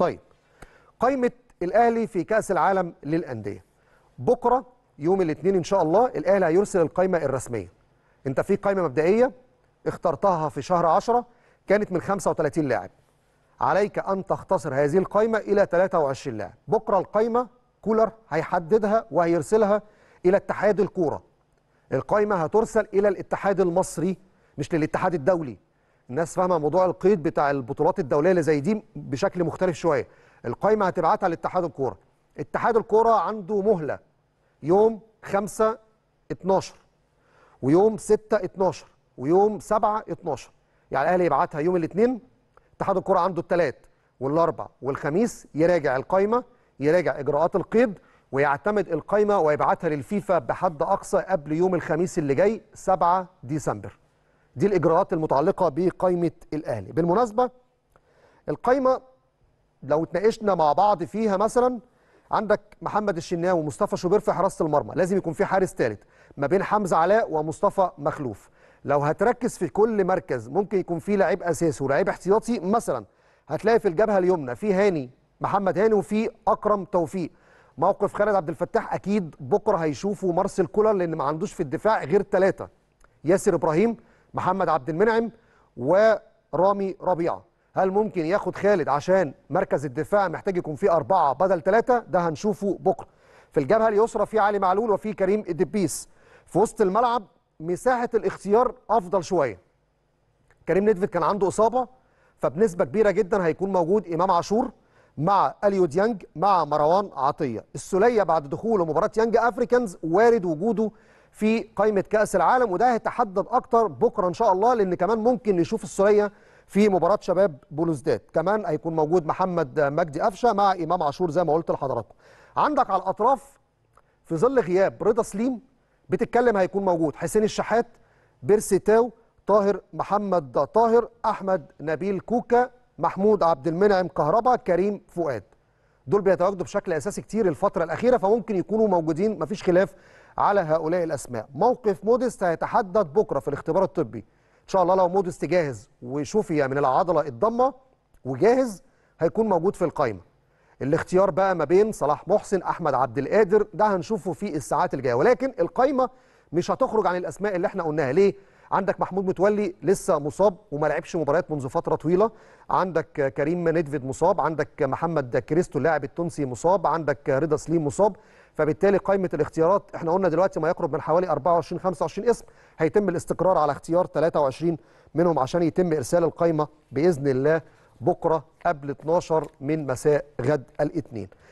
طيب قايمه الاهلي في كاس العالم للانديه بكره يوم الاثنين ان شاء الله الاهلي هيرسل القايمه الرسميه انت في قايمه مبدئيه اخترتها في شهر 10 كانت من 35 لاعب عليك ان تختصر هذه القايمه الى 23 لاعب بكره القايمه كولر هيحددها وهيرسلها الى اتحاد الكوره القايمه هترسل الى الاتحاد المصري مش للاتحاد الدولي الناس فاهمه موضوع القيد بتاع البطولات الدوليه اللي زي دي بشكل مختلف شويه القايمه هتبعتها لاتحاد الكوره اتحاد الكوره عنده مهله يوم 5 12 ويوم 6 12 ويوم 7 12 يعني الاهلي يبعتها يوم الاثنين اتحاد الكوره عنده الثلاث والاربع والخميس يراجع القايمه يراجع اجراءات القيد ويعتمد القايمه ويبعتها للفيفا بحد اقصى قبل يوم الخميس اللي جاي 7 ديسمبر دي الاجراءات المتعلقه بقايمه الاهلي بالمناسبه القايمه لو اتناقشنا مع بعض فيها مثلا عندك محمد الشناوي ومصطفى شوبير في حراسه المرمى لازم يكون في حارس ثالث ما بين حمزه علاء ومصطفى مخلوف لو هتركز في كل مركز ممكن يكون في لعيب اساسي ولاعيب احتياطي مثلا هتلاقي في الجبهه اليمنى في هاني محمد هاني وفي اكرم توفيق موقف خالد عبد الفتاح اكيد بكره هيشوفه مارسيل كولر لان ما عندوش في الدفاع غير ثلاثه ياسر ابراهيم محمد عبد المنعم ورامي ربيعه هل ممكن ياخد خالد عشان مركز الدفاع محتاج يكون فيه أربعة بدل ثلاثة ده هنشوفه بكرة في الجبهة اليسرى في علي معلول وفي كريم الدبيس في وسط الملعب مساحة الاختيار أفضل شوية كريم ندفت كان عنده إصابة فبنسبة كبيرة جدا هيكون موجود إمام عاشور مع أليو ديانج مع مروان عطية السلية بعد دخوله مباراة يانج أفريكانز وارد وجوده في قائمه كاس العالم وده هيتحدد اكتر بكره ان شاء الله لان كمان ممكن نشوف السوريه في مباراه شباب بلوزداد كمان هيكون موجود محمد مجدي قفشه مع امام عاشور زي ما قلت لحضراتكم عندك على الاطراف في ظل غياب رضا سليم بتتكلم هيكون موجود حسين الشحات بيرسي تاو طاهر محمد طاهر احمد نبيل كوكا محمود عبد المنعم كهربا كريم فؤاد دول بيتواجدوا بشكل اساسي كتير الفتره الاخيره فممكن يكونوا موجودين مفيش خلاف على هؤلاء الاسماء موقف مودست هيتحدد بكره في الاختبار الطبي ان شاء الله لو مودست جاهز وشفي من يعني العضله الضمه وجاهز هيكون موجود في القائمه الاختيار بقى ما بين صلاح محسن احمد عبد القادر ده هنشوفه في الساعات الجايه ولكن القائمه مش هتخرج عن الاسماء اللي احنا قلناها ليه عندك محمود متولي لسه مصاب وما لعبش مباريات منذ فتره طويله عندك كريم نيدفيد مصاب عندك محمد كريستو اللاعب التونسي مصاب عندك رضا سليم مصاب فبالتالي قائمه الاختيارات احنا قلنا دلوقتي ما يقرب من حوالي 24 25 اسم هيتم الاستقرار على اختيار 23 منهم عشان يتم ارسال القائمه باذن الله بكره قبل 12 من مساء غد الاثنين